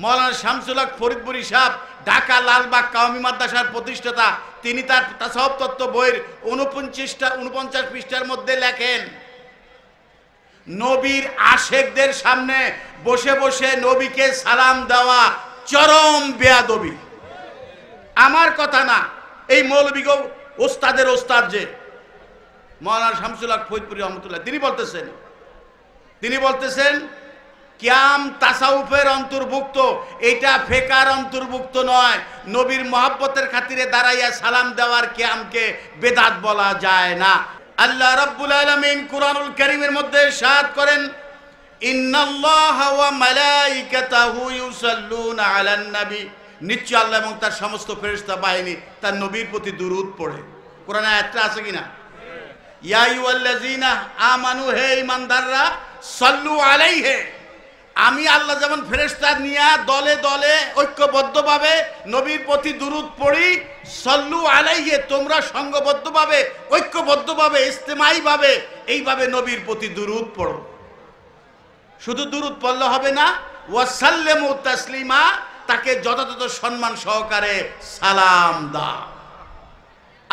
মৌলানা শামসুলক ফরিদপুরি সাহেব ঢাকা লালবাগ কাউমি মাদ্রাসার প্রতিষ্ঠাতা তিনি তার তাসব তত্ত্ব বইয়ের উনপঞ্চাশটা উনপঞ্চাশ পৃষ্ঠার মধ্যে লেখেন নবীর আশেকদের সামনে বসে বসে নবীকে সালাম দেওয়া চরম বেয়াদবি আমার কথা না এই মৌলবিগ ওস্তাদের ওস্তাদ যে মৌলানা শামসুলক ফরিদপুরি রহমতুল্লাহ তিনি বলতেছেন তিনি বলতেছেন কিয়াম তাসাউফের অন্তর্ভুক্ত এটা ফেকার অন্তর্ভুক্ত নয় নবীর মহাব্বতের খাতিরে দাঁড়াইয়া সালাম দেওয়ার ক্যামকে বেদাত বলা যায় না আল্লাহ রব্বুল আলমিন কুরআনুল করিমের মধ্যে সাদ করেন নিশ্চয় আল্লাহ এবং তার সমস্ত ফেরিস্তা বাহিনী তার নবীর প্রতি দুরুদ পড়ে কোরআন একটা আছে কিনা ইয়াইউল্লাজিনা আমানু হে ইমানদাররা সল্লু আলাই হে আমি আল্লাহ যেমন ফেরেস্তা নিয়া দলে দলে ঐক্যবদ্ধভাবে নবীর প্রতি দূরত পড়ি সল্লু আলাইয়ে তোমরা সঙ্গবদ্ধভাবে ঐক্যবদ্ধভাবে ইস্তেমাইভাবে এইভাবে নবীর প্রতি দূরত পড়ো শুধু দূরত পড়লে হবে না ওয়াসাল্লেমু তাসলিমা তাকে যথাযথ সম্মান সহকারে সালাম দা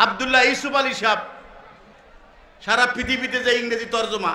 আবদুল্লাহ ইসুফ আলী সাহেব সারা পৃথিবীতে যে ইংরেজি তর্জমা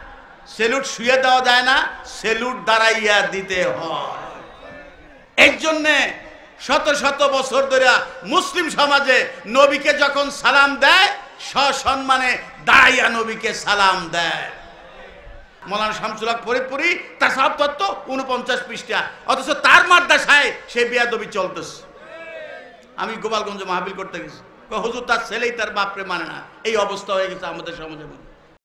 সেলুট শুয়ে দেওয়া যায় না সেলুট দাঁড়াইয়া দিতে হয় এর জন্যে শত শত বছর ধরে মুসলিম সমাজে নবীকে যখন সালাম দেয় সসম্মানে দাঁড়াইয়া নবীকে সালাম দেয় মৌলানা শামসুলাক ফরিদপুরি তার সব তত্ত্ব উনপঞ্চাশ পৃষ্ঠা অথচ তার মাদ্রাসায় সে বিয়া দবি চলতেছে আমি গোপালগঞ্জ মাহবিল করতে গেছি হুজুর তার ছেলেই তার বাপরে মানে না এই অবস্থা হয়ে গেছে আমাদের সমাজের মধ্যে